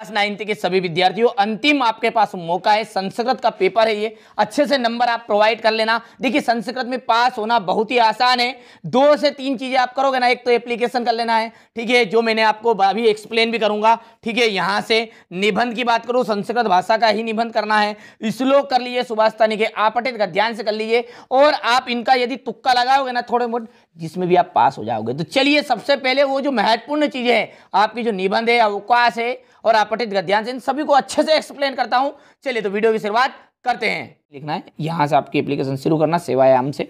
class ninth के सभी विद्यार्थियों अंतिम आपके पास मौका है संस्कृत का पेपर है ये अच्छे से नंबर आप प्रोवाइड कर लेना देखिए संस्कृत में पास होना बहुत ही आसान है दो से तीन चीज़ें आप करोगे ना एक तो एप्लीकेशन कर लेना है ठीक है जो मैंने आपको अभी एक्सप्लेन भी करूंगा ठीक है यहाँ से निबंध की बात करूँ संस्कृत भाषा का ही निबंध करना है श्लोक कर लीजिए सुभाषतानी के आपटित का ध्यान से कर लीजिए और आप इनका यदि तुक्का लगाओगे ना थोड़े बहुत जिसमें भी आप पास हो जाओगे तो चलिए सबसे पहले वो जो महत्वपूर्ण चीज़ें हैं आपकी जो निबंध है अवकाश है और आप पठित से इन सभी को अच्छे से एक्सप्लेन करता हूँ चलिए तो वीडियो की शुरुआत करते हैं लिखना है यहाँ से आपकी एप्लीकेशन शुरू करना सेवायाम से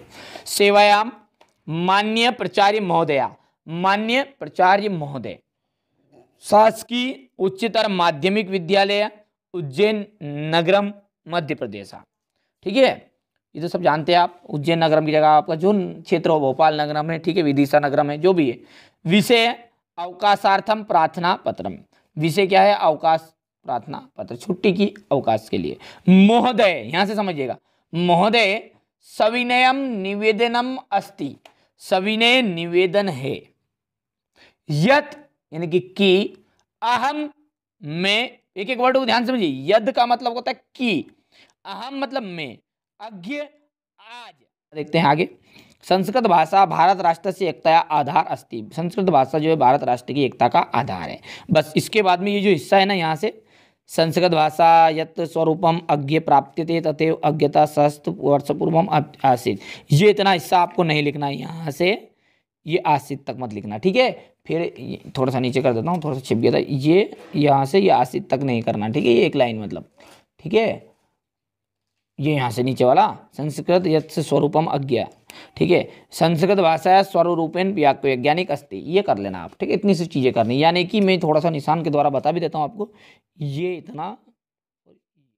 सेवायाम मान्य प्राचार्य महोदया मान्य प्राचार्य महोदय शासकीय उच्चतर माध्यमिक विद्यालय उज्जैन नगरम मध्य प्रदेश ठीक है ये तो सब जानते हैं आप उज्जैन नगरम की जगह आपका जो क्षेत्र हो भोपाल नगरम है ठीक है विदिशा नगरम है जो भी है विषय अवकाशार्थम प्रार्थना पत्रम विषय क्या है अवकाश प्रार्थना पत्र छुट्टी की अवकाश के लिए महोदय यहां से समझिएगा महोदय सविनयम निवेदनम अस्ति सविनय निवेदन है यत यानी कि की अहम में एक एक वर्ड को ध्यान समझिए यद का मतलब होता है की अहम मतलब मैं अज्ञ आज देखते हैं आगे संस्कृत भाषा भारत राष्ट्र से एकता आधार अस्थि संस्कृत भाषा जो है भारत राष्ट्र की एकता का आधार है बस इसके बाद में ये जो हिस्सा है ना यहाँ से संस्कृत भाषा यत् स्वरूपम अज्ञ प्राप्त थे तथे अज्ञता सहस्त्र वर्ष पूर्वम आसित ये इतना हिस्सा आपको नहीं लिखना है यहाँ से ये आसित तक मत लिखना ठीक है फिर थोड़ा सा नीचे कर देता हूँ थोड़ा सा छिप गया था ये यहाँ से ये आसित तक नहीं करना ठीक है ये एक लाइन मतलब ठीक है ये यहाँ से नीचे वाला संस्कृत यथ स्वरूपम अज्ञा ठीक है संस्कृत भाषा स्वरूपेण व्याक वैज्ञानिक अस्ति ये कर लेना आप ठीक है इतनी सी चीज़ें करनी यानी कि मैं थोड़ा सा निशान के द्वारा बता भी देता हूँ आपको ये इतना